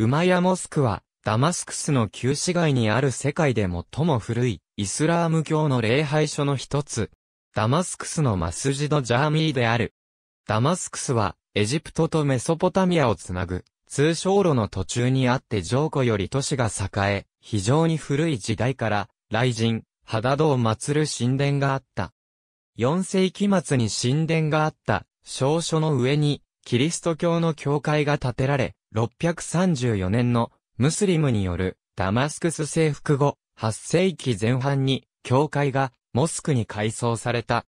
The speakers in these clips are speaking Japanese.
ウマヤモスクは、ダマスクスの旧市街にある世界で最も古い、イスラーム教の礼拝所の一つ。ダマスクスのマスジド・ジャーミーである。ダマスクスは、エジプトとメソポタミアをつなぐ、通商路の途中にあって上古より都市が栄え、非常に古い時代から、雷神、ハダドを祀る神殿があった。4世紀末に神殿があった、少書の上に、キリスト教の教会が建てられ、634年のムスリムによるダマスクス征服後、8世紀前半に教会がモスクに改装された。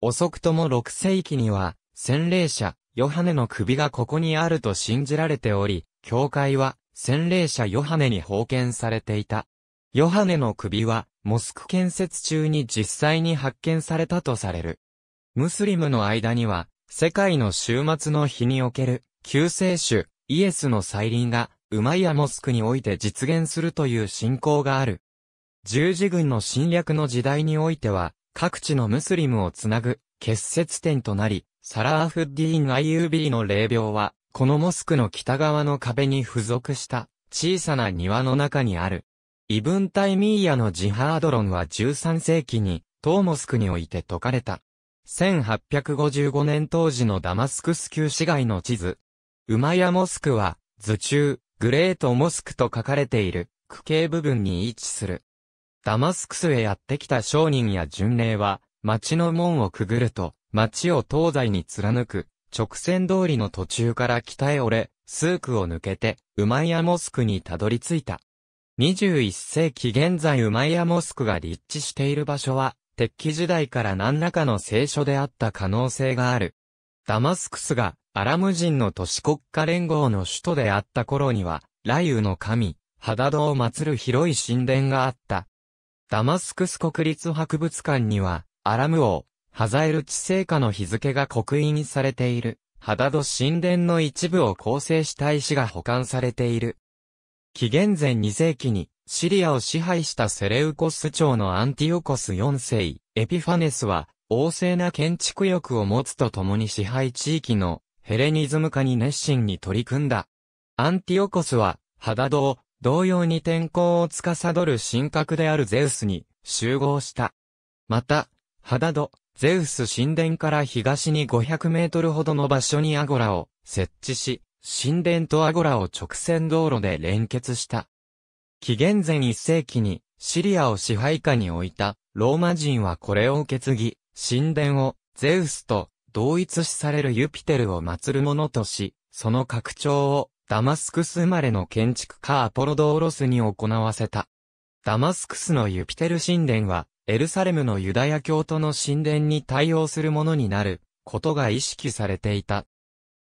遅くとも6世紀には洗礼者ヨハネの首がここにあると信じられており、教会は洗礼者ヨハネに封建されていた。ヨハネの首はモスク建設中に実際に発見されたとされる。ムスリムの間には世界の終末の日における救世主イエスの再臨が、ウマイアモスクにおいて実現するという信仰がある。十字軍の侵略の時代においては、各地のムスリムをつなぐ、結節点となり、サラーフッディーン・アイユービーの霊廟は、このモスクの北側の壁に付属した小さな庭の中にある。異文イミーヤのジハードロンは13世紀にトーモスクにおいて解かれた。1855年当時のダマスクス旧市街の地図、馬屋モスクは、図中、グレートモスクと書かれている、区形部分に位置する。ダマスクスへやってきた商人や巡礼は、町の門をくぐると、町を東西に貫く、直線通りの途中から北へ折れ、スークを抜けて、ウマイヤモスクにたどり着いた。21世紀現在ウマイヤモスクが立地している場所は、鉄器時代から何らかの聖書であった可能性がある。ダマスクスがアラム人の都市国家連合の首都であった頃には、雷雨の神、ハダドを祀る広い神殿があった。ダマスクス国立博物館には、アラム王、ハザエル治世下の日付が刻印されている、ハダド神殿の一部を構成した石が保管されている。紀元前2世紀に、シリアを支配したセレウコス朝のアンティオコス4世、エピファネスは、旺盛な建築欲を持つとともに支配地域のヘレニズム化に熱心に取り組んだ。アンティオコスは、ハダドを、同様に天候を司る神格であるゼウスに集合した。また、ハダド、ゼウス神殿から東に500メートルほどの場所にアゴラを設置し、神殿とアゴラを直線道路で連結した。紀元前1世紀にシリアを支配下に置いたローマ人はこれを受け継ぎ、神殿をゼウスと同一視されるユピテルを祀るものとし、その拡張をダマスクス生まれの建築家アポロドーロスに行わせた。ダマスクスのユピテル神殿は、エルサレムのユダヤ教徒の神殿に対応するものになることが意識されていた。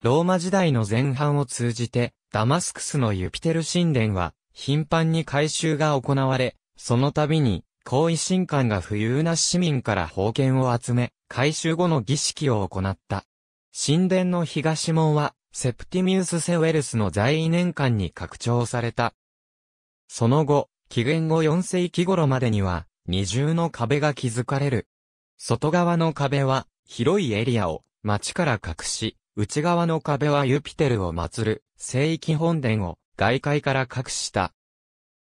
ローマ時代の前半を通じて、ダマスクスのユピテル神殿は、頻繁に改修が行われ、その度に、高位神官が富裕な市民から封建を集め、改修後の儀式を行った。神殿の東門は、セプティミウス・セウェルスの在位年間に拡張された。その後、紀元後4世紀頃までには、二重の壁が築かれる。外側の壁は、広いエリアを、町から隠し、内側の壁はユピテルを祀る、聖域本殿を、外界から隠した。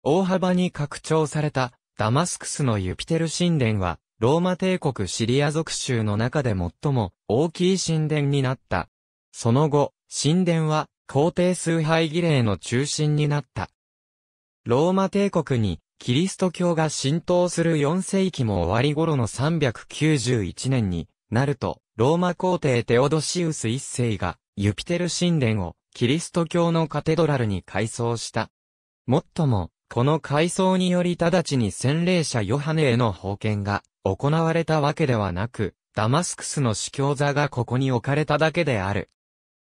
大幅に拡張された、ダマスクスのユピテル神殿は、ローマ帝国シリア属州の中で最も大きい神殿になった。その後、神殿は皇帝崇拝儀礼の中心になった。ローマ帝国にキリスト教が浸透する4世紀も終わり頃の391年になると、ローマ皇帝テオドシウス一世がユピテル神殿をキリスト教のカテドラルに改装した。もっとも、この改装により直ちに洗礼者ヨハネへの封建が行われたわけではなく、ダマスクスの司教座がここに置かれただけである。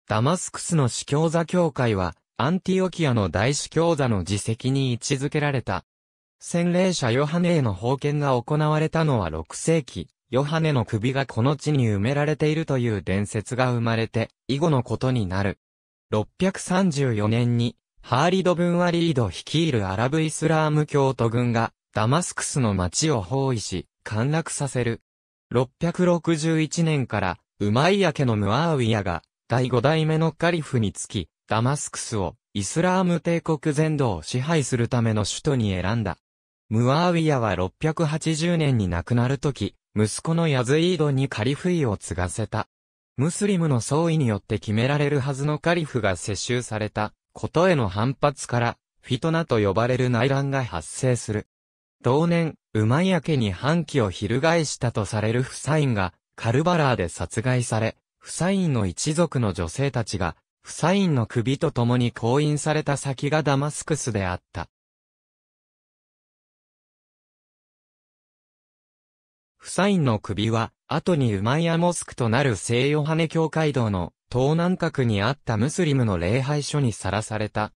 ダマスクスの司教座教会は、アンティオキアの大司教座の自責に位置づけられた。洗礼者ヨハネへの封建が行われたのは6世紀、ヨハネの首がこの地に埋められているという伝説が生まれて、以後のことになる。634年に、ハーリド・ブンワリード率いるアラブ・イスラーム教徒軍が、ダマスクスの町を包囲し、陥落させる。661年から、ウマイヤ家のムアーウィヤが、第5代目のカリフにつき、ダマスクスを、イスラーム帝国全土を支配するための首都に選んだ。ムアーウィヤは680年に亡くなるとき、息子のヤズイードにカリフイを継がせた。ムスリムの総意によって決められるはずのカリフが接収されたことへの反発から、フィトナと呼ばれる内乱が発生する。同年、馬屋家に反旗を翻したとされるフサインが、カルバラーで殺害され、フサインの一族の女性たちが、フサインの首と共に婚姻された先がダマスクスであった。フサインの首は、後にウマイアモスクとなる聖ヨハネ教会堂の東南角にあったムスリムの礼拝所にさらされた。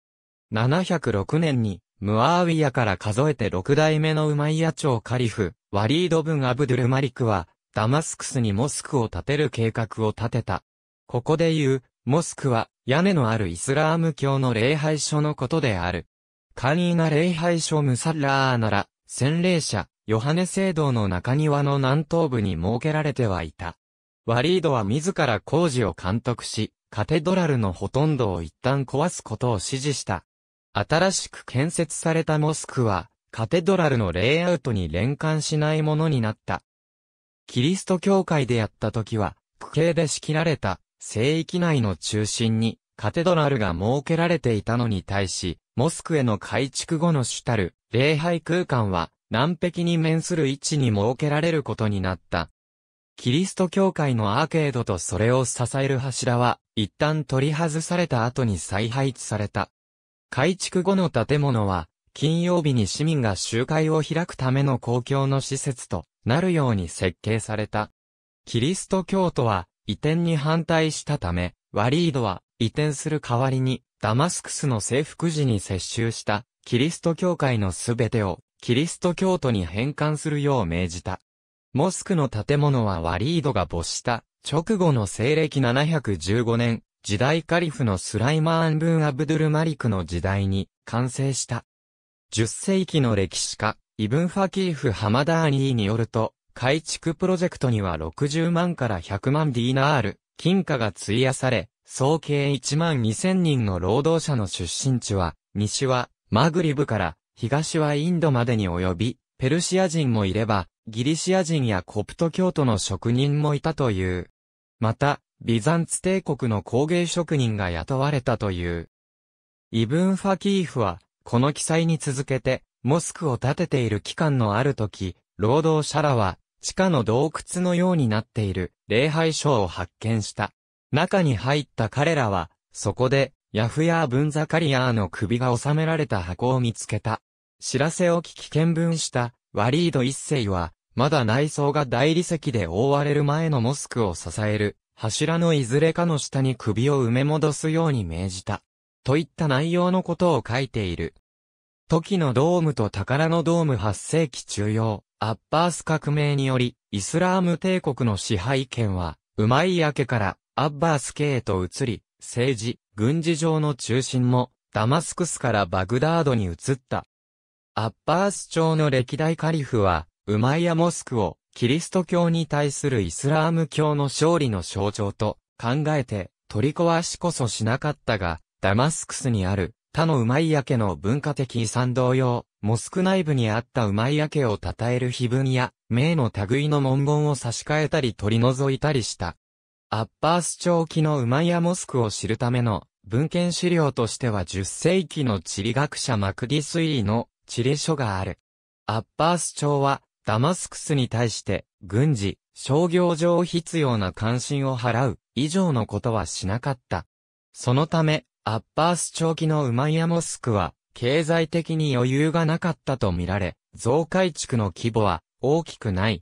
706年にムアーウィアから数えて6代目のウマイヤ朝カリフ、ワリード・ブン・アブドゥル・マリクは、ダマスクスにモスクを建てる計画を立てた。ここで言う、モスクは、屋根のあるイスラーム教の礼拝所のことである。簡易な礼拝所ムサッラーなら、洗礼者、ヨハネ聖堂の中庭の南東部に設けられてはいた。ワリードは自ら工事を監督し、カテドラルのほとんどを一旦壊すことを指示した。新しく建設されたモスクは、カテドラルのレイアウトに連関しないものになった。キリスト教会でやった時は、区形で仕切られた、聖域内の中心に、カテドラルが設けられていたのに対し、モスクへの改築後の主たる、礼拝空間は、南壁に面する位置に設けられることになった。キリスト教会のアーケードとそれを支える柱は、一旦取り外された後に再配置された。改築後の建物は、金曜日に市民が集会を開くための公共の施設となるように設計された。キリスト教徒は移転に反対したため、ワリードは移転する代わりにダマスクスの征服時に接収したキリスト教会のすべてをキリスト教徒に返還するよう命じた。モスクの建物はワリードが没した直後の西暦715年時代カリフのスライマーン・ブン・アブドゥル・マリクの時代に完成した。10世紀の歴史家、イブン・ファキーフ・ハマダーニーによると、改築プロジェクトには60万から100万ディーナール、金貨が費やされ、総計1万2000人の労働者の出身地は、西はマグリブから東はインドまでに及び、ペルシア人もいれば、ギリシア人やコプト教徒の職人もいたという。また、ビザンツ帝国の工芸職人が雇われたという。イブン・ファキーフは、この記載に続けて、モスクを建てている期間のある時、労働者らは、地下の洞窟のようになっている礼拝書を発見した。中に入った彼らは、そこで、ヤフヤー・ブンザカリアーの首が収められた箱を見つけた。知らせを聞き見分したワリード一世は、まだ内装が大理石で覆われる前のモスクを支える柱のいずれかの下に首を埋め戻すように命じた。といった内容のことを書いている。時のドームと宝のドーム8世紀中央、アッバース革命により、イスラーム帝国の支配権は、ウマイヤ家からアッバース家へと移り、政治、軍事上の中心も、ダマスクスからバグダードに移った。アッバース朝の歴代カリフは、ウマイヤモスクをキリスト教に対するイスラーム教の勝利の象徴と考えて取り壊しこそしなかったが、ダマスクスにある他のウマイヤ家の文化的遺産同様、モスク内部にあったウマイヤ家を称える碑文や、名の類の文言を差し替えたり取り除いたりした。アッパース朝期のウマイヤモスクを知るための文献資料としては10世紀の地理学者マクディスイーの地理書がある。アッパース朝はダマスクスに対して、軍事、商業上必要な関心を払う、以上のことはしなかった。そのため、アッバース長期のウマイヤモスクは、経済的に余裕がなかったとみられ、増改築の規模は大きくない。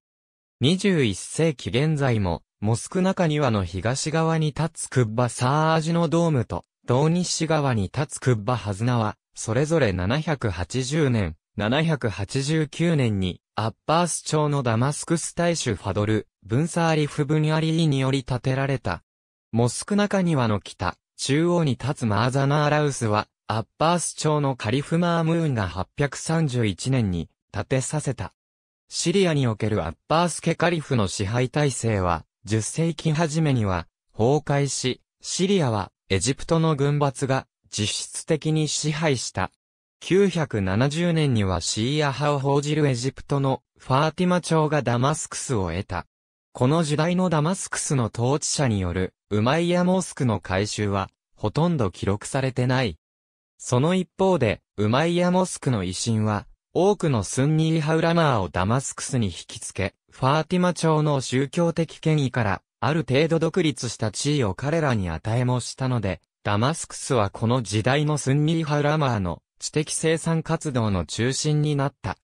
21世紀現在も、モスク中庭の東側に立つクッバサーアジノドームと、東西側に立つクッバハズナは、それぞれ780年、789年にアッバース朝のダマスクス大主ファドル、ブンサーリフ・ブニアリーにより建てられた。モスク中庭の北、中央に立つマーザナーラウスは、アッバース朝のカリフ・マームーンが831年に建てさせた。シリアにおけるアッバース家カリフの支配体制は、10世紀初めには崩壊し、シリアはエジプトの軍閥が実質的に支配した。970年にはシーア派を報じるエジプトのファーティマ朝がダマスクスを得た。この時代のダマスクスの統治者によるウマイヤモスクの改修はほとんど記録されてない。その一方でウマイヤモスクの威信は多くのスンニーハウラマーをダマスクスに引きつけ、ファーティマ朝の宗教的権威からある程度独立した地位を彼らに与えもしたので、ダマスクスはこの時代のスンニーハウラマーの知的生産活動の中心になった。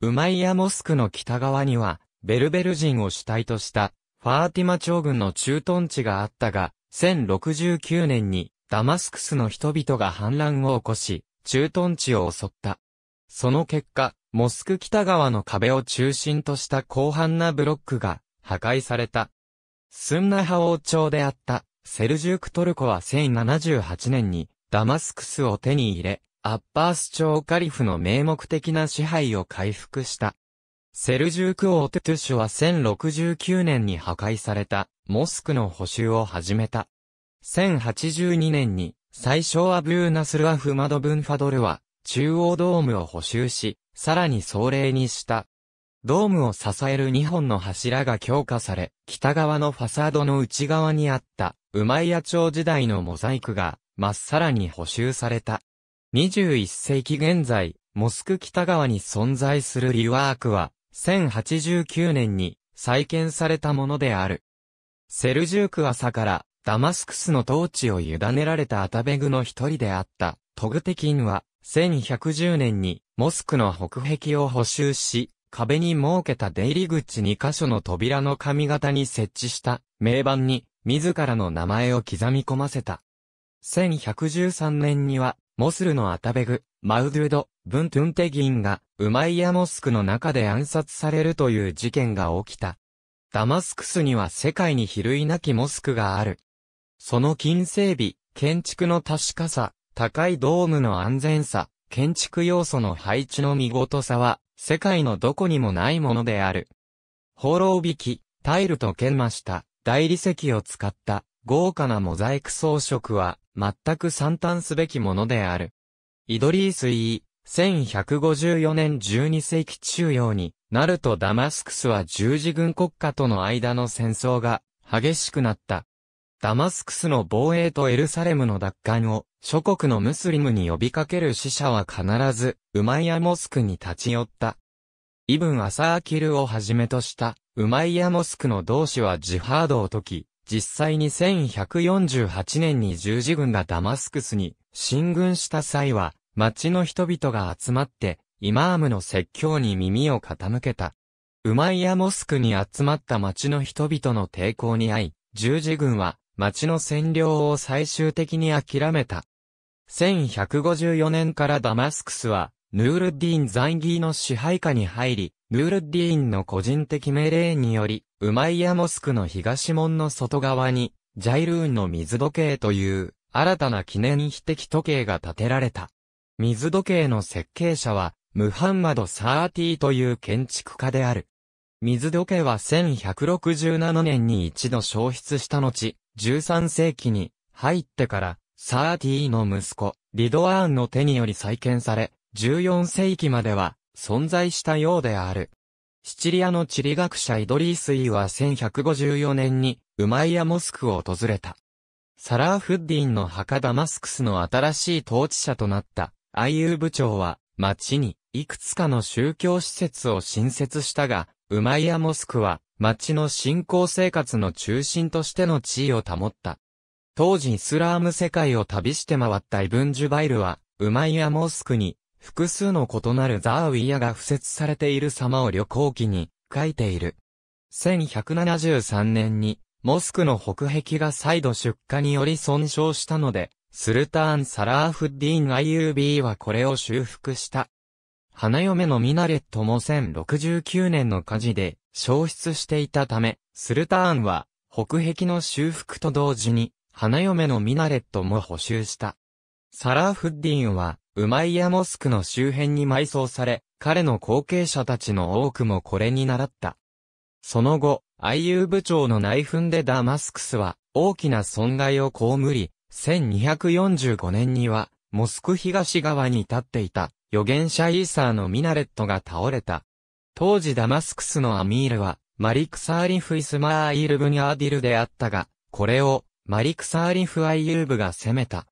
ウマイヤモスクの北側には、ベルベル人を主体とした、ファーティマ朝軍の駐屯地があったが、1069年に、ダマスクスの人々が反乱を起こし、駐屯地を襲った。その結果、モスク北側の壁を中心とした広範なブロックが破壊された。スンナ派王朝であったセルジュークトルコは1078年にダマスクスを手に入れ、アッパース朝カリフの名目的な支配を回復した。セルジュークオトゥトゥシュは1069年に破壊されたモスクの補修を始めた。1082年に最初はブーナスルアフマドブンファドルは中央ドームを補修し、さらに壮麗にした。ドームを支える2本の柱が強化され、北側のファサードの内側にあった、ウマイヤ朝時代のモザイクが、まっさらに補修された。21世紀現在、モスク北側に存在するリワークは、1089年に再建されたものである。セルジューク朝からダマスクスの統治を委ねられたアタベグの一人であった、トグテキンは、1110年にモスクの北壁を補修し、壁に設けた出入り口2箇所の扉の髪型に設置した名板に自らの名前を刻み込ませた。1113年にはモスルのアタベグ、マウドゥド、ブントゥンテ議員が、ウマイヤモスクの中で暗殺されるという事件が起きた。ダマスクスには世界に比類なきモスクがある。その近整備、建築の確かさ、高いドームの安全さ、建築要素の配置の見事さは、世界のどこにもないものである。放浪引き、タイルと研磨した、大理石を使った、豪華なモザイク装飾は、全く散端すべきものである。イドリースイー、1154年12世紀中央に、ナルとダマスクスは十字軍国家との間の戦争が激しくなった。ダマスクスの防衛とエルサレムの奪還を諸国のムスリムに呼びかける死者は必ずウマイヤモスクに立ち寄った。イブン・アサーキルをはじめとしたウマイヤモスクの同志はジハードを解き、実際に1148年に十字軍がダマスクスに進軍した際は、町の人々が集まって、イマームの説教に耳を傾けた。ウマイヤモスクに集まった町の人々の抵抗に遭い、十字軍は町の占領を最終的に諦めた。1154年からダマスクスは、ヌールディーンザイギーの支配下に入り、ヌールディーンの個人的命令により、ウマイヤモスクの東門の外側に、ジャイルーンの水時計という、新たな記念碑的時計が建てられた。水時計の設計者は、ムハンマド・サーティという建築家である。水時計は1167年に一度消失した後、13世紀に入ってから、サーティの息子、リドアーンの手により再建され、14世紀までは存在したようである。シチリアの地理学者イドリース・イは1154年に、ウマイヤモスクを訪れた。サラーフッディンの墓ダマスクスの新しい統治者となった、IU 部長は、町に、いくつかの宗教施設を新設したが、ウマイヤモスクは、町の信仰生活の中心としての地位を保った。当時イスラーム世界を旅して回ったイブン・ジュバイルは、ウマイヤモスクに、複数の異なるザーウィアが付設されている様を旅行記に書いている。1173年に、モスクの北壁が再度出荷により損傷したので、スルターン・サラーフッディーン IUB はこれを修復した。花嫁のミナレットも1069年の火事で消失していたため、スルターンは北壁の修復と同時に、花嫁のミナレットも補修した。サラーフッディーンはウマイヤモスクの周辺に埋葬され、彼の後継者たちの多くもこれに習った。その後、ユー部長の内紛でダマスクスは大きな損害を被り、1245年にはモスク東側に立っていた預言者イーサーのミナレットが倒れた。当時ダマスクスのアミールはマリクサーリフ・イスマーイルブニャーディルであったが、これをマリクサーリフ・アイユーブが攻めた。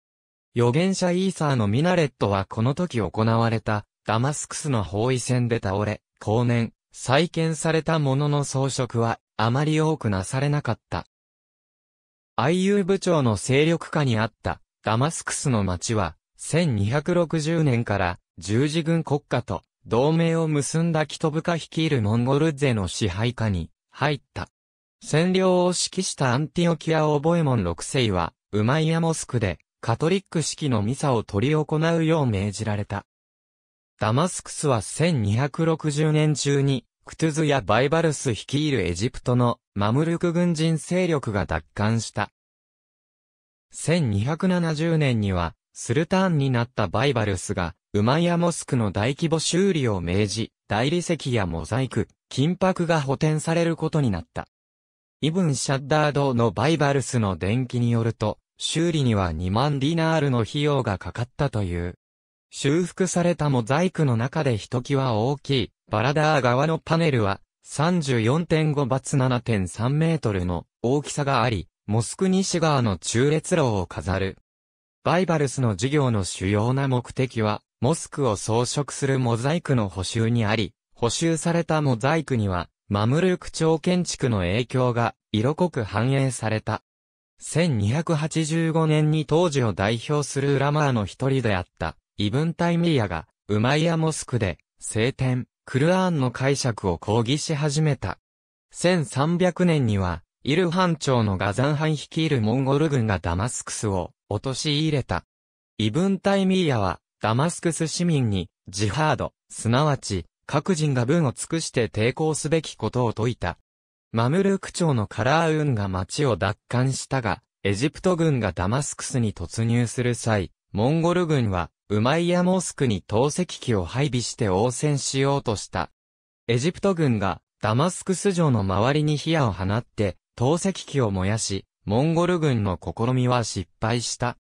預言者イーサーのミナレットはこの時行われた、ダマスクスの包囲戦で倒れ、後年、再建されたものの装飾は、あまり多くなされなかった。IU 部長の勢力下にあった、ダマスクスの町は、1260年から十字軍国家と同盟を結んだキトブカ率いるモンゴル勢の支配下に入った。占領を指揮したアンティオキアオボエモン6世は、ウマイアモスクでカトリック式のミサを執り行うよう命じられた。ダマスクスは1260年中に、クトゥズやバイバルス率いるエジプトのマムルク軍人勢力が奪還した。1270年には、スルターンになったバイバルスが、ウマイヤモスクの大規模修理を命じ、大理石やモザイク、金箔が補填されることになった。イブン・シャッダードのバイバルスの伝記によると、修理には2万ディナールの費用がかかったという。修復されたモザイクの中でひときわ大きい、バラダー側のパネルは、34.5バツ7.3メートルの大きさがあり、モスク西側の中列路を飾る。バイバルスの事業の主要な目的は、モスクを装飾するモザイクの補修にあり、補修されたモザイクには、マムルーク朝建築の影響が色濃く反映された。1285年に当時を代表するウラマーの一人であった、イブンタイミーヤが、ウマイヤモスクで、聖典、クルアーンの解釈を抗議し始めた。1300年には、イルハン朝のガザンハン率いるモンゴル軍がダマスクスを落とし入れた。イブンタイミーヤは、ダマスクス市民に、ジハード、すなわち、各人が文を尽くして抵抗すべきことを説いた。マムルーク朝のカラーウンが町を奪還したが、エジプト軍がダマスクスに突入する際、モンゴル軍は、ウマイヤモスクに投石機を配備して応戦しようとした。エジプト軍が、ダマスクス城の周りに火矢を放って、投石機を燃やし、モンゴル軍の試みは失敗した。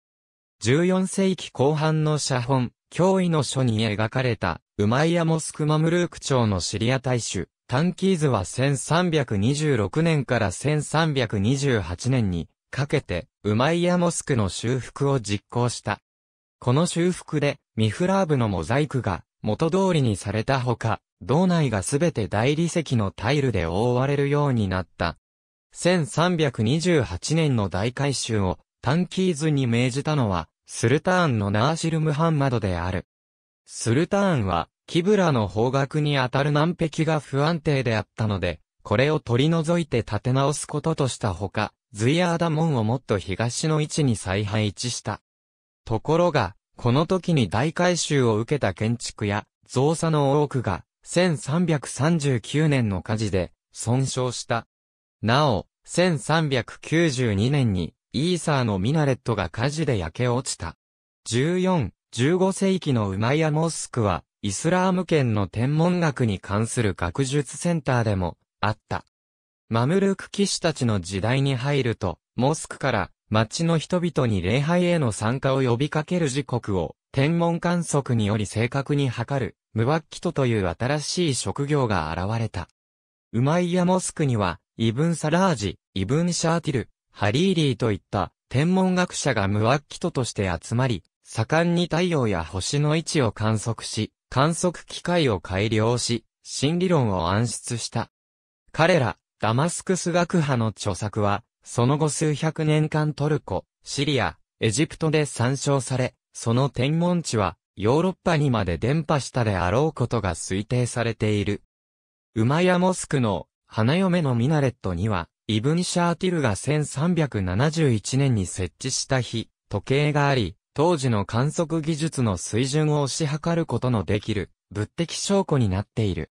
14世紀後半の写本、脅威の書に描かれた、ウマイヤモスクマムルーク朝のシリア大衆、タンキーズは1326年から1328年にかけて、ウマイヤモスクの修復を実行した。この修復で、ミフラーブのモザイクが元通りにされたほか、道内がすべて大理石のタイルで覆われるようになった。1328年の大改修をタンキーズに命じたのは、スルターンのナーシル・ムハンマドである。スルターンは、キブラの方角にあたる南壁が不安定であったので、これを取り除いて建て直すこととしたほか、ズイアーダ門をもっと東の位置に再配置した。ところが、この時に大改修を受けた建築や、造作の多くが、1339年の火事で、損傷した。なお、1392年に、イーサーのミナレットが火事で焼け落ちた。14、15世紀のウマイアモスクは、イスラーム圏の天文学に関する学術センターでもあった。マムルーク騎士たちの時代に入ると、モスクから町の人々に礼拝への参加を呼びかける時刻を天文観測により正確に測る、ムワッキトという新しい職業が現れた。ウマイヤモスクには、イブン・サラージ、イブン・シャーティル、ハリーリーといった天文学者がムワッキトとして集まり、盛んに太陽や星の位置を観測し、観測機械を改良し、新理論を暗出した。彼ら、ダマスクス学派の著作は、その後数百年間トルコ、シリア、エジプトで参照され、その天文地は、ヨーロッパにまで伝播したであろうことが推定されている。マヤモスクの花嫁のミナレットには、イブン・シャーティルが1371年に設置した日、時計があり、当時の観測技術の水準を推し量ることのできる物的証拠になっている。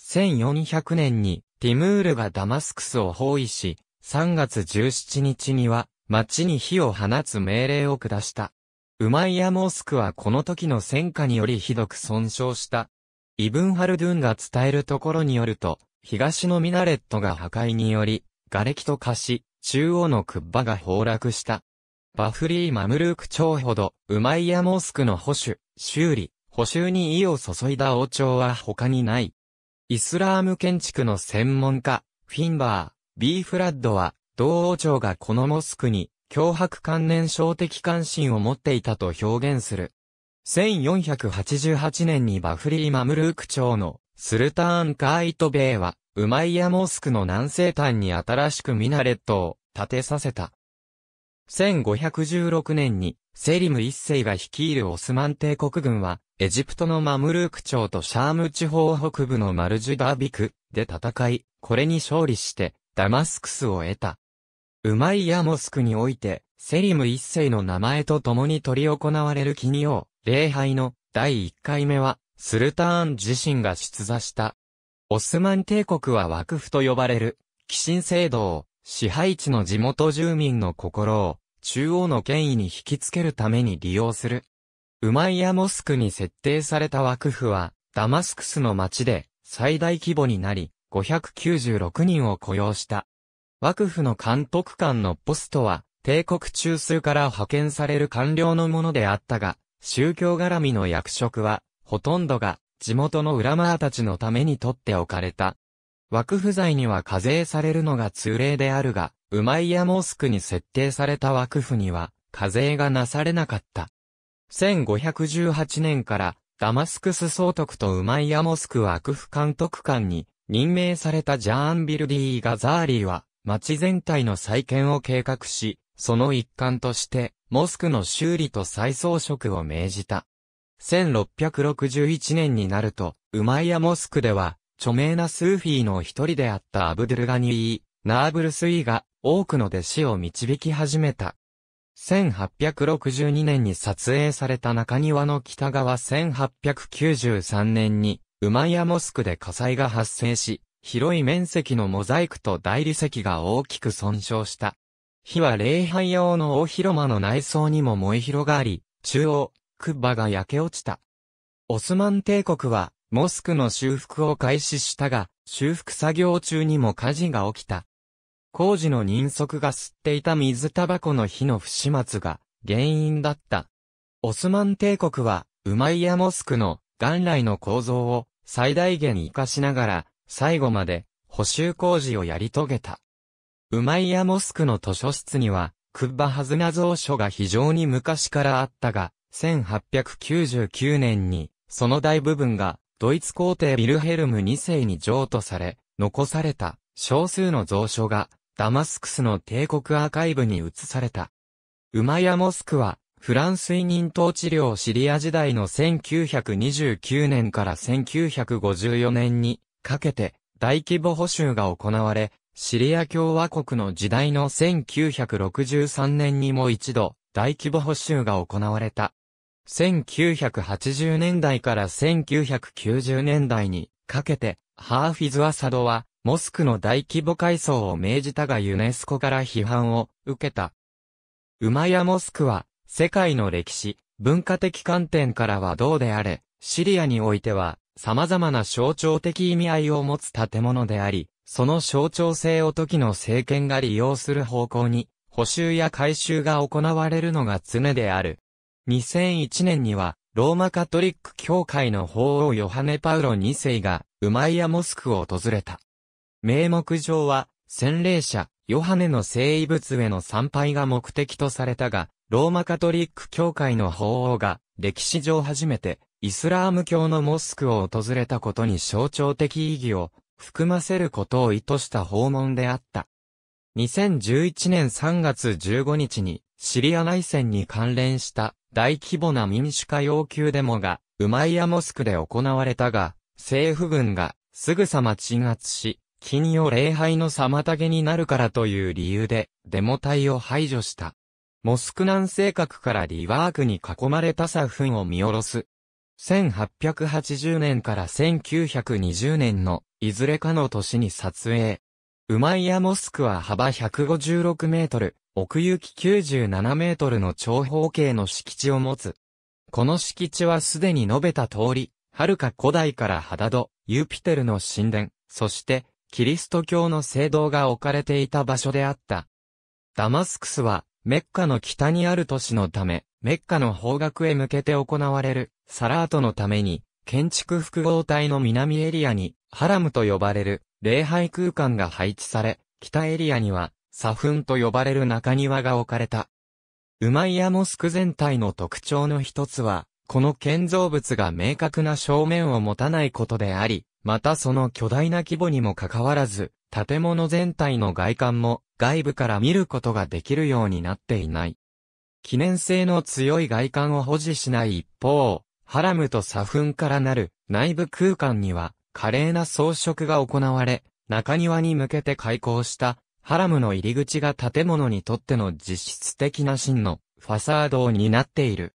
1400年にティムールがダマスクスを包囲し、3月17日には町に火を放つ命令を下した。ウマイヤモスクはこの時の戦火によりひどく損傷した。イブンハルドゥンが伝えるところによると、東のミナレットが破壊により、瓦礫と化し、中央のクッバが崩落した。バフリー・マムルーク朝ほど、ウマイヤモスクの保守、修理、補修に意を注いだ王朝は他にない。イスラーム建築の専門家、フィンバー、B フラッドは、同王朝がこのモスクに、脅迫関連症的関心を持っていたと表現する。1488年にバフリー・マムルーク朝のスルターン・カーイト・ベイは、ウマイヤ・モスクの南西端に新しくミナレットを建てさせた。1516年に、セリム一世が率いるオスマン帝国軍は、エジプトのマムルーク朝とシャーム地方北部のマルジュダービクで戦い、これに勝利して、ダマスクスを得た。ウマイヤモスクにおいて、セリム一世の名前と共に執り行われる金曜、礼拝の第1回目は、スルターン自身が出座した。オスマン帝国は幕府と呼ばれる、寄進制度を、支配地の地元住民の心を、中央の権威に引きつけるために利用する。ウマイヤモスクに設定された枠府は、ダマスクスの町で最大規模になり、596人を雇用した。枠府の監督官のポストは、帝国中枢から派遣される官僚のものであったが、宗教絡みの役職は、ほとんどが、地元の裏マーたちのために取っておかれた。枠府財には課税されるのが通例であるが、ウマイヤモスクに設定された枠府には、課税がなされなかった。1518年から、ダマスクス総督とウマイヤモスク枠府監督官に任命されたジャーンビルディー・ガザーリーは、町全体の再建を計画し、その一環として、モスクの修理と再装飾を命じた。1661年になると、ウマイヤモスクでは、著名なスーフィーの一人であったアブドゥルガニー、ナーブルスイが、多くの弟子を導き始めた。1862年に撮影された中庭の北側1893年に、馬屋モスクで火災が発生し、広い面積のモザイクと大理石が大きく損傷した。火は礼拝用の大広間の内装にも燃え広がり、中央、クッバが焼け落ちた。オスマン帝国は、モスクの修復を開始したが、修復作業中にも火事が起きた。工事の人足が吸っていた水タバコの火の不始末が原因だった。オスマン帝国は、ウマイヤモスクの元来の構造を最大限活かしながら、最後まで補修工事をやり遂げた。ウマイヤモスクの図書室には、クッバハズナ蔵書が非常に昔からあったが、1899年に、その大部分が、ドイツ皇帝ビルヘルム2世に譲渡され、残された少数の蔵書がダマスクスの帝国アーカイブに移された。ウマヤモスクは、フランス委任統治領シリア時代の1929年から1954年にかけて大規模補修が行われ、シリア共和国の時代の1963年にも一度大規模補修が行われた。1980年代から1990年代にかけてハーフィズ・アサドはモスクの大規模改装を命じたがユネスコから批判を受けた。ウイア・モスクは、世界の歴史、文化的観点からはどうであれ、シリアにおいては、様々な象徴的意味合いを持つ建物であり、その象徴性を時の政権が利用する方向に、補修や改修が行われるのが常である。2001年には、ローマカトリック教会の法王ヨハネ・パウロ2世が、ウマイヤモスクを訪れた。名目上は、洗礼者、ヨハネの聖遺物への参拝が目的とされたが、ローマカトリック教会の法王が、歴史上初めて、イスラーム教のモスクを訪れたことに象徴的意義を含ませることを意図した訪問であった。2011年3月15日にシリア内戦に関連した大規模な民主化要求デモがウマイヤモスクで行われたが、政府軍がすぐさま鎮圧し、金曜礼拝の妨げになるからという理由で、デモ隊を排除した。モスク南西角からリワークに囲まれたサフンを見下ろす。1880年から1920年のいずれかの年に撮影。ウマイヤモスクは幅156メートル、奥行き97メートルの長方形の敷地を持つ。この敷地はすでに述べた通り、遥か古代からハダド、ユピテルの神殿、そしてキリスト教の聖堂が置かれていた場所であった。ダマスクスは、メッカの北にある都市のため、メッカの方角へ向けて行われる、サラートのために、建築複合体の南エリアに、ハラムと呼ばれる、礼拝空間が配置され、北エリアには、サフンと呼ばれる中庭が置かれた。ウマイヤモスク全体の特徴の一つは、この建造物が明確な正面を持たないことであり、またその巨大な規模にもかかわらず、建物全体の外観も外部から見ることができるようになっていない。記念性の強い外観を保持しない一方、ハラムとサフンからなる内部空間には華麗な装飾が行われ、中庭に向けて開口したハラムの入り口が建物にとっての実質的な真のファサードを担っている。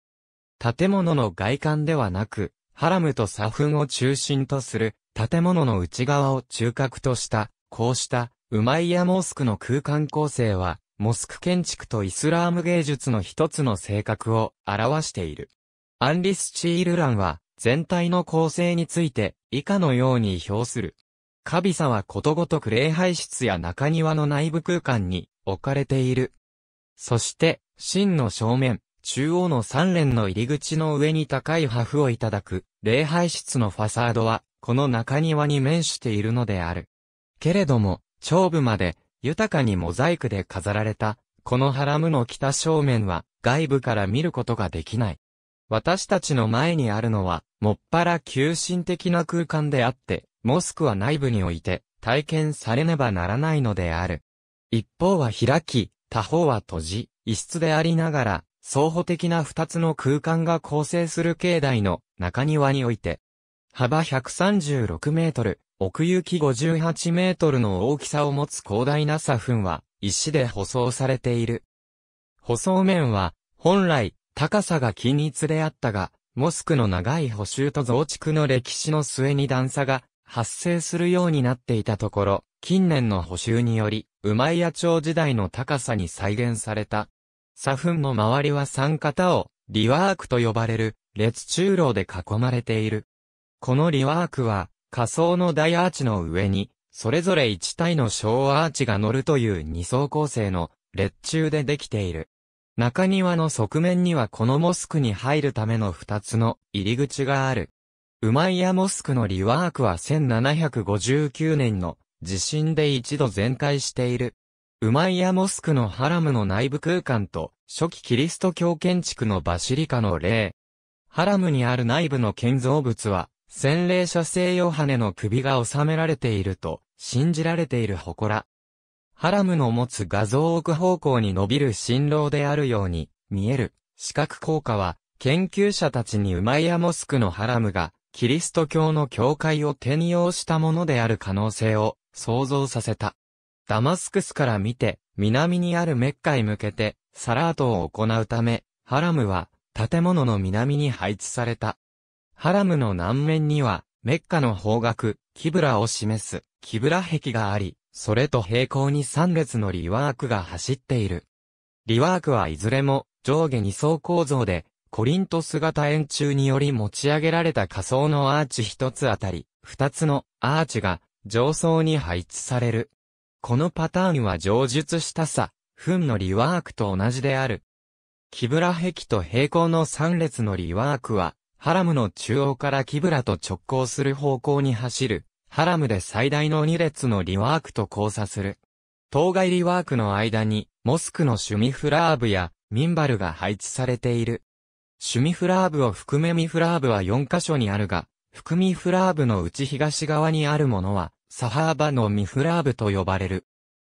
建物の外観ではなく、ハラムとサフンを中心とする建物の内側を中核とした、こうした、ウマイヤモスクの空間構成は、モスク建築とイスラーム芸術の一つの性格を表している。アンリス・チールランは、全体の構成について、以下のように表する。カビさはことごとく礼拝室や中庭の内部空間に置かれている。そして、真の正面、中央の三連の入り口の上に高い破風をいただく、礼拝室のファサードは、この中庭に面しているのである。けれども、頂部まで豊かにモザイクで飾られた、このハラムの北正面は外部から見ることができない。私たちの前にあるのは、もっぱら急進的な空間であって、モスクは内部において体験されねばならないのである。一方は開き、他方は閉じ、異質でありながら、相補的な二つの空間が構成する境内の中庭において、幅136メートル、奥行き58メートルの大きさを持つ広大な砂粉は、石で舗装されている。舗装面は、本来、高さが均一であったが、モスクの長い補修と増築の歴史の末に段差が発生するようになっていたところ、近年の補修により、馬屋町時代の高さに再現された。砂粉の周りは三型を、リワークと呼ばれる、列中路で囲まれている。このリワークは、仮想の大アーチの上に、それぞれ1体の小アーチが乗るという2層構成の列柱でできている。中庭の側面にはこのモスクに入るための2つの入り口がある。ウマイヤモスクのリワークは1759年の地震で一度全壊している。ウマイヤモスクのハラムの内部空間と初期キリスト教建築のバシリカの例。ハラムにある内部の建造物は洗礼者聖ヨハネの首が収められていると信じられている祠。ハラムの持つ画像奥方向に伸びる新郎であるように見える視覚効果は研究者たちにウマイヤモスクのハラムがキリスト教の教会を転用したものである可能性を想像させた。ダマスクスから見て南にあるメッカへ向けてサラートを行うためハラムは建物の南に配置された。ハラムの南面には、メッカの方角、キブラを示す、キブラ壁があり、それと平行に3列のリワークが走っている。リワークはいずれも、上下2層構造で、コリント姿円柱により持ち上げられた仮想のアーチ1つあたり、2つのアーチが上層に配置される。このパターンは上述したさ、フンのリワークと同じである。キブラ壁と平行の3列のリワークは、ハラムの中央からキブラと直行する方向に走る、ハラムで最大の2列のリワークと交差する。当該リワークの間に、モスクのシュミフラーブや、ミンバルが配置されている。シュミフラーブを含めミフラーブは4箇所にあるが、含みフラーブのうち東側にあるものは、サハーバのミフラーブと呼ばれる。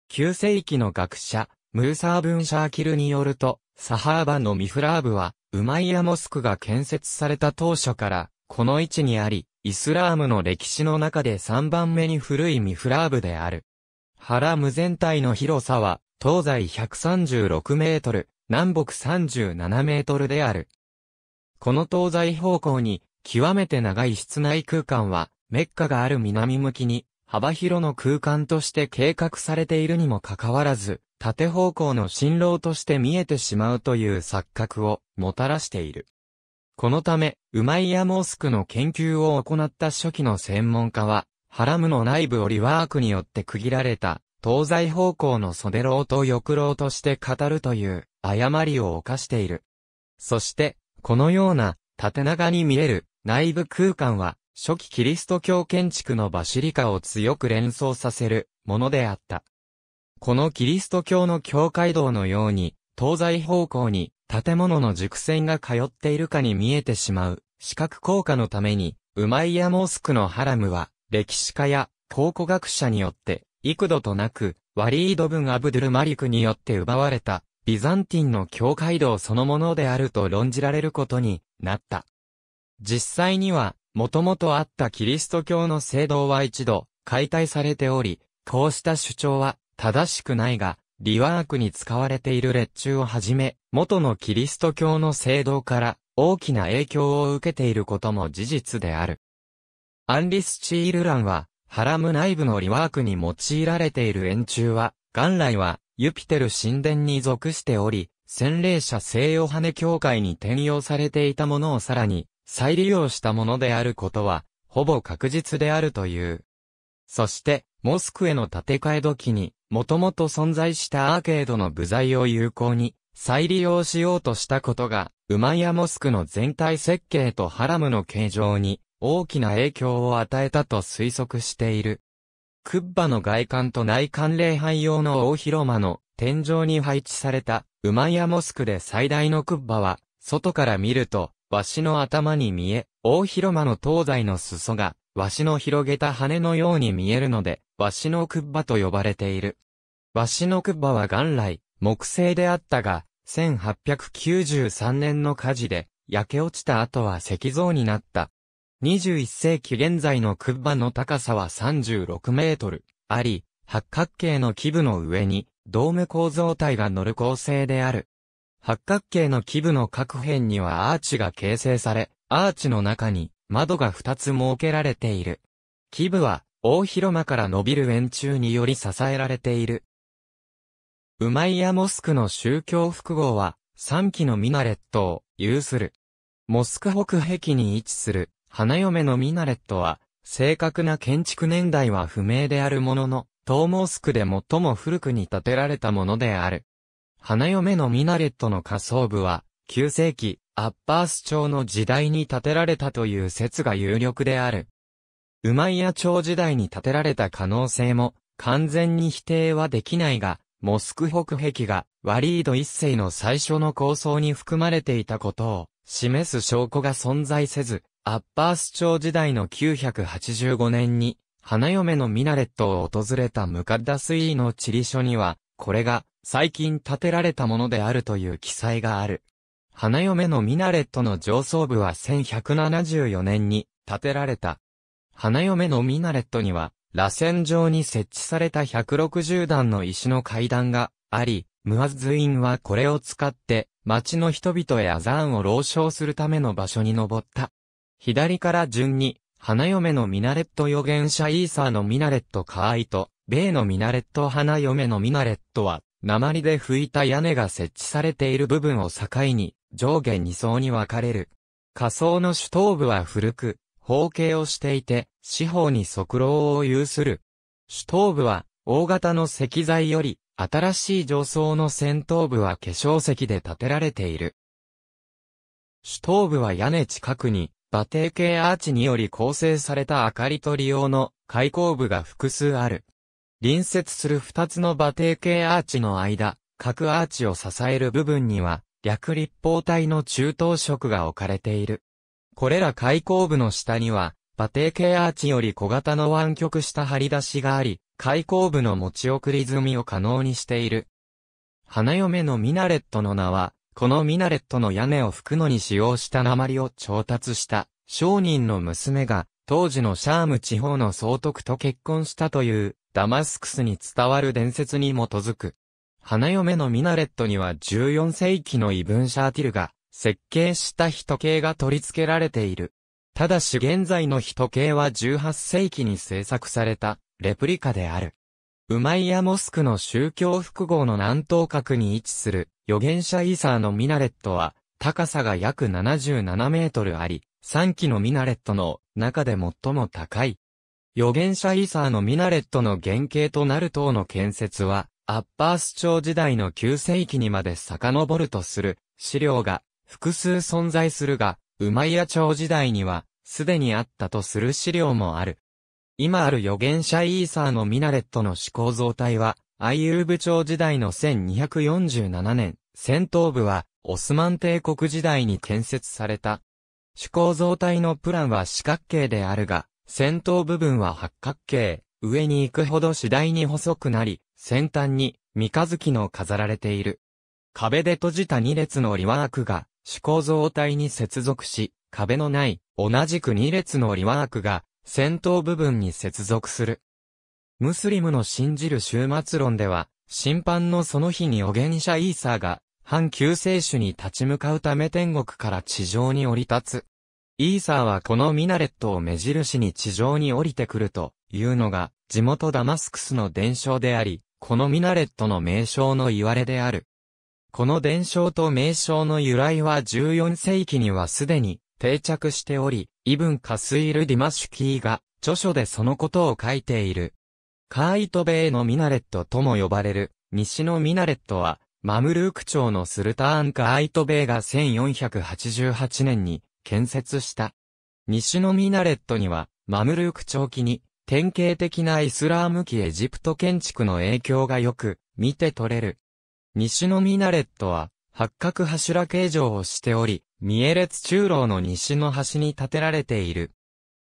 旧世紀の学者、ムーサーブン・シャーキルによると、サハーバのミフラーブは、ウマイヤモスクが建設された当初から、この位置にあり、イスラームの歴史の中で3番目に古いミフラーブである。ハラム全体の広さは、東西136メートル、南北37メートルである。この東西方向に、極めて長い室内空間は、メッカがある南向きに、幅広の空間として計画されているにもかかわらず、縦方向の進路として見えてしまうという錯覚をもたらしている。このため、ウマイヤモスクの研究を行った初期の専門家は、ハラムの内部をリワークによって区切られた、東西方向の袖楼と翼楼として語るという誤りを犯している。そして、このような縦長に見える内部空間は初期キリスト教建築のバシリカを強く連想させるものであった。このキリスト教の教会道のように、東西方向に建物の熟線が通っているかに見えてしまう、視覚効果のために、ウマイヤモスクのハラムは、歴史家や考古学者によって、幾度となく、ワリード・ブン・アブドゥル・マリクによって奪われた、ビザンティンの教会道そのものであると論じられることになった。実際には、もともとあったキリスト教の聖堂は一度、解体されており、こうした主張は、正しくないが、リワークに使われている列柱をはじめ、元のキリスト教の聖堂から大きな影響を受けていることも事実である。アンリスチール欄は、ハラム内部のリワークに用いられている円柱は、元来は、ユピテル神殿に属しており、洗礼者聖ヨハネ教会に転用されていたものをさらに、再利用したものであることは、ほぼ確実であるという。そして、モスクへの建て替え時に、もともと存在したアーケードの部材を有効に再利用しようとしたことが、ウマイヤモスクの全体設計とハラムの形状に大きな影響を与えたと推測している。クッバの外観と内観礼拝用の大広間の天井に配置されたウマイヤモスクで最大のクッバは、外から見ると、わしの頭に見え、大広間の東西の裾が、わしの広げた羽のように見えるので、ワシノクッバと呼ばれている。ワシノクッバは元来、木製であったが、1893年の火事で、焼け落ちた後は石像になった。21世紀現在のクッバの高さは36メートルあり、八角形の基部の上に、ドーム構造体が乗る構成である。八角形の基部の各辺にはアーチが形成され、アーチの中に窓が2つ設けられている。基部は大広間から伸びる円柱により支えられている。ウマイヤモスクの宗教複合は、3基のミナレットを有する。モスク北壁に位置する花嫁のミナレットは、正確な建築年代は不明であるものの、東モスクで最も古くに建てられたものである。花嫁のミナレットの下層部は、9世紀、アッパース朝の時代に建てられたという説が有力である。ウマイヤ朝時代に建てられた可能性も完全に否定はできないが、モスク北壁がワリード一世の最初の構想に含まれていたことを示す証拠が存在せず、アッパース朝時代の985年に花嫁のミナレットを訪れたムカッダスイーの地理書には、これが最近建てられたものであるという記載がある。花嫁のミナレットの上層部は1174年に建てられた花嫁のミナレットには、螺旋状に設置された160段の石の階段があり、ムアズインはこれを使って、町の人々へアザーンを朗唱するための場所に登った。左から順に、花嫁のミナレット予言者イーサーのミナレットカーイと、米のミナレット花嫁のミナレットは、鉛で拭いた屋根が設置されている部分を境に、上下2層に分かれる。仮想の首頭部は古く、方形をしていて、四方に側廊を有する。主頭部は、大型の石材より、新しい上層の先頭部は化粧石で建てられている。主頭部は屋根近くに、馬蹄形アーチにより構成された明かりと利用の開口部が複数ある。隣接する二つの馬蹄形アーチの間、各アーチを支える部分には、略立方体の中等色が置かれている。これら開口部の下には、馬蹄形アーチより小型の湾曲した張り出しがあり、開口部の持ち送り済みを可能にしている。花嫁のミナレットの名は、このミナレットの屋根を吹くのに使用した鉛を調達した商人の娘が当時のシャーム地方の総督と結婚したというダマスクスに伝わる伝説に基づく。花嫁のミナレットには14世紀の異ンシャーティルが設計した人形が取り付けられている。ただし現在の人形は18世紀に制作されたレプリカである。ウマイヤモスクの宗教複合の南東角に位置する預言者イーサーのミナレットは高さが約77メートルあり、3基のミナレットの中で最も高い。預言者イーサーのミナレットの原型となる塔の建設はアッパース朝時代の9世紀にまで遡るとする資料が複数存在するが、ウマイア朝時代には、すでにあったとする資料もある。今ある預言者イーサーのミナレットの思考造体は、アイユルブ朝時代の1247年、戦闘部は、オスマン帝国時代に建設された。思考造体のプランは四角形であるが、戦闘部分は八角形、上に行くほど次第に細くなり、先端に三日月の飾られている。壁で閉じた二列のリワークが、主構造体に接続し、壁のない、同じく2列のリワークが、先頭部分に接続する。ムスリムの信じる終末論では、審判のその日に預言者イーサーが、反救世主に立ち向かうため天国から地上に降り立つ。イーサーはこのミナレットを目印に地上に降りてくるというのが地元ダマスクスの伝承であり、このミナレットの名称の言われである。この伝承と名称の由来は14世紀にはすでに定着しており、イブン・カスイル・ディマシュキーが著書でそのことを書いている。カーイトベイのミナレットとも呼ばれる、西のミナレットは、マムルーク朝のスルターンカーイトベイが1488年に建設した。西のミナレットには、マムルーク朝期に、典型的なイスラーム期エジプト建築の影響がよく、見て取れる。西のミナレットは、八角柱形状をしており、三重列中楼の西の端に建てられている。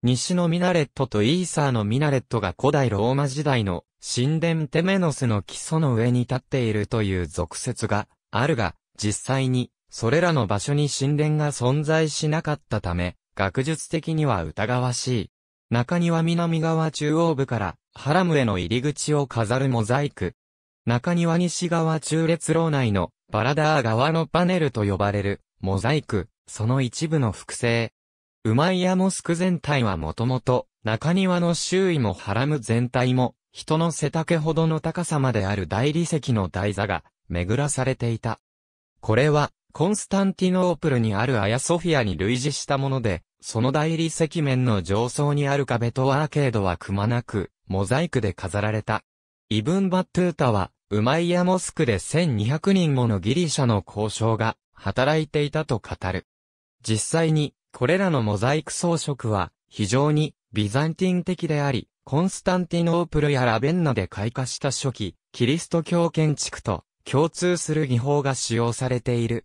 西のミナレットとイーサーのミナレットが古代ローマ時代の神殿テメノスの基礎の上に立っているという俗説があるが、実際にそれらの場所に神殿が存在しなかったため、学術的には疑わしい。中庭南側中央部からハラムへの入り口を飾るモザイク、中庭西側中列楼内のバラダー側のパネルと呼ばれるモザイク、その一部の複製。ウマイヤモスク全体はもともと中庭の周囲もハラム全体も人の背丈ほどの高さまである大理石の台座が巡らされていた。これはコンスタンティノープルにあるアヤソフィアに類似したもので、その大理石面の上層にある壁とアーケードはくまなく、モザイクで飾られた。イブン・バットゥータは、ウマイヤモスクで1200人ものギリシャの交渉が働いていたと語る。実際に、これらのモザイク装飾は非常にビザンティン的であり、コンスタンティノープルやラベンナで開花した初期、キリスト教建築と共通する技法が使用されている。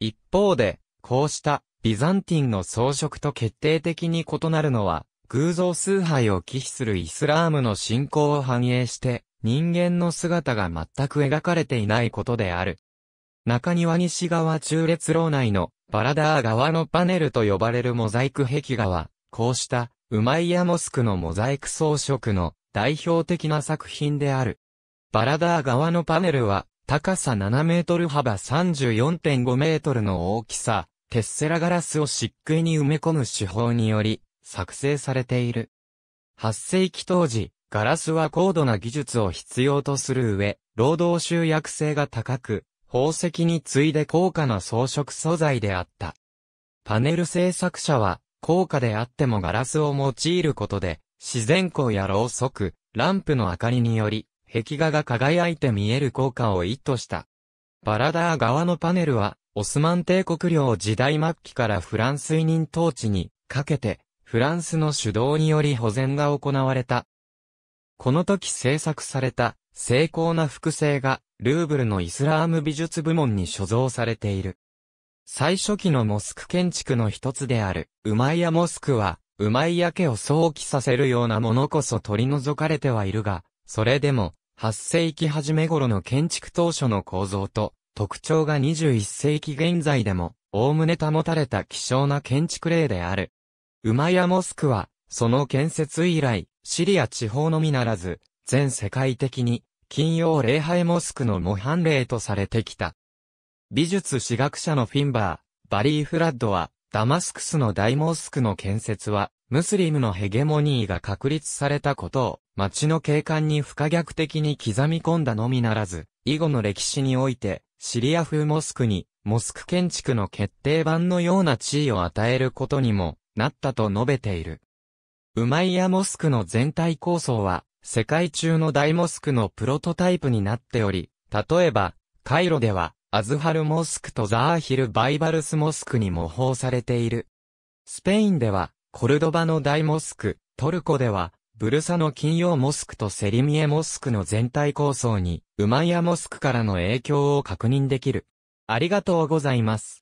一方で、こうしたビザンティンの装飾と決定的に異なるのは、偶像崇拝を忌避するイスラームの信仰を反映して人間の姿が全く描かれていないことである。中庭西側中列楼内のバラダー側のパネルと呼ばれるモザイク壁画は、こうしたウマイヤモスクのモザイク装飾の代表的な作品である。バラダー側のパネルは、高さ7メートル幅34.5メートルの大きさ、テッセラガラスを漆喰に埋め込む手法により、作成されている。8世紀当時、ガラスは高度な技術を必要とする上、労働集約性が高く、宝石に次いで高価な装飾素材であった。パネル製作者は、高価であってもガラスを用いることで、自然光やろうそく、ランプの明かりにより、壁画が輝いて見える効果を意図した。バラダー側のパネルは、オスマン帝国領時代末期からフランス委任統治にかけて、フランスの主導により保全が行われたこの時制作された精巧な複製がルーブルのイスラーム美術部門に所蔵されている。最初期のモスク建築の一つである、ウマイヤモスクは、ウマイヤ家を想起させるようなものこそ取り除かれてはいるが、それでも、8世紀初め頃の建築当初の構造と、特徴が21世紀現在でも、おおむね保たれた希少な建築例である。ウマイヤモスクは、その建設以来、シリア地方のみならず、全世界的に、金曜礼拝モスクの模範例とされてきた。美術史学者のフィンバー、バリー・フラッドは、ダマスクスの大モスクの建設は、ムスリムのヘゲモニーが確立されたことを、街の景観に不可逆的に刻み込んだのみならず、以後の歴史において、シリア風モスクに、モスク建築の決定版のような地位を与えることにも、なったと述べている。ウマイヤモスクの全体構想は、世界中の大モスクのプロトタイプになっており、例えば、カイロでは、アズハルモスクとザーヒル・バイバルスモスクに模倣されている。スペインでは、コルドバの大モスク、トルコでは、ブルサの金曜モスクとセリミエモスクの全体構想に、ウマイヤモスクからの影響を確認できる。ありがとうございます。